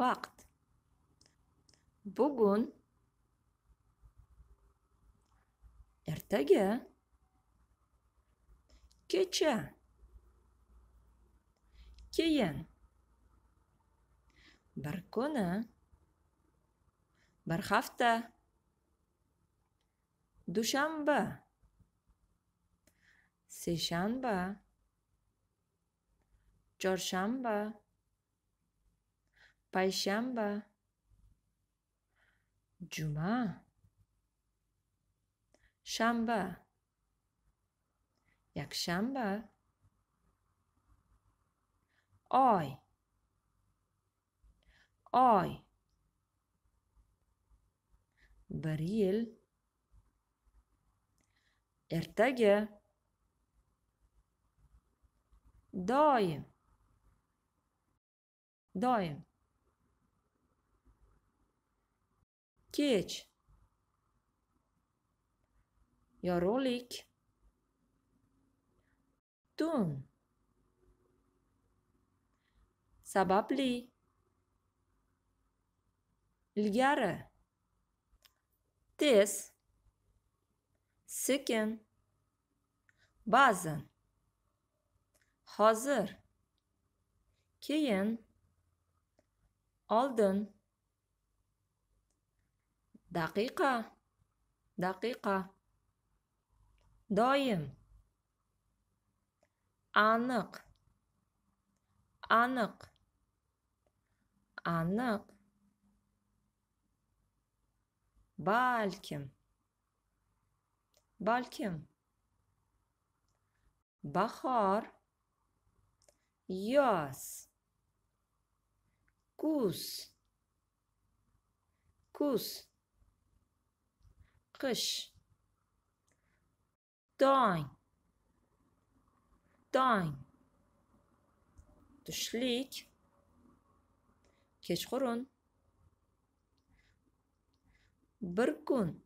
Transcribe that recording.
vaqt bugun ertaga kecha keyin bir kuni bir hafta dushanba seshanba chorshanba payshanba juma shanba yakshanba oy oy bir yil ertaga doim doim kech Yorolik. tun Sababli. ilgari tez sekin ba'zan hozir keyin oldin daqiqa daqiqa doim aniq aniq aniq balkim balkim bahor yoz kuz kuz qish dong dong tushlik kechqurun bir kun